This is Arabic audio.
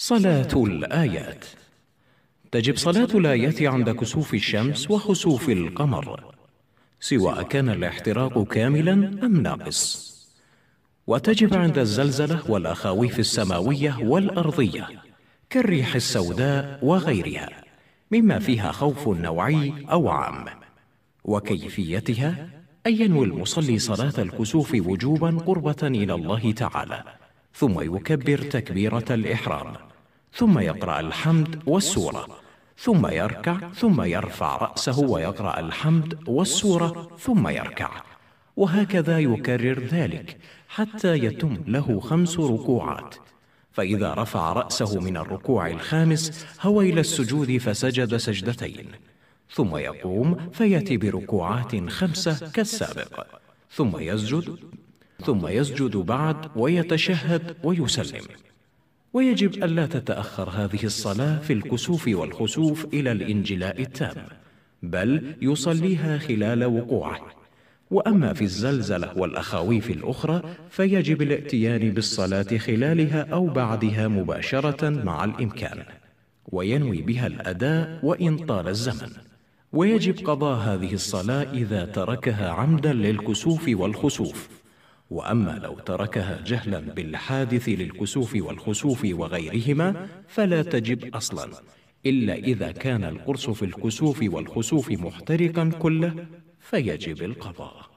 صلاة الآيات تجب صلاة الآيات عند كسوف الشمس وخسوف القمر سواء كان الاحتراق كاملا أم ناقص وتجب عند الزلزلة والأخاويف السماوية والأرضية كالريح السوداء وغيرها مما فيها خوف نوعي أو عام وكيفيتها أن ينوي المصلي صلاة الكسوف وجوبا قربة إلى الله تعالى ثم يكبر تكبيرة الإحرام ثم يقرأ الحمد والسورة ثم يركع ثم يرفع رأسه ويقرأ الحمد والسورة ثم يركع وهكذا يكرر ذلك حتى يتم له خمس ركوعات فإذا رفع رأسه من الركوع الخامس هو إلى السجود فسجد سجدتين ثم يقوم فيأتي بركوعات خمسة كالسابق ثم يسجد ثم يسجد بعد ويتشهد ويسلم ويجب ألا تتأخر هذه الصلاة في الكسوف والخسوف إلى الإنجلاء التام بل يصليها خلال وقوعه وأما في الزلزلة والأخاويف الأخرى فيجب الاتيان بالصلاة خلالها أو بعدها مباشرة مع الإمكان وينوي بها الأداء وإن طال الزمن ويجب قضاء هذه الصلاة إذا تركها عمدا للكسوف والخسوف واما لو تركها جهلا بالحادث للكسوف والخسوف وغيرهما فلا تجب اصلا الا اذا كان القرص في الكسوف والخسوف محترقا كله فيجب القضاء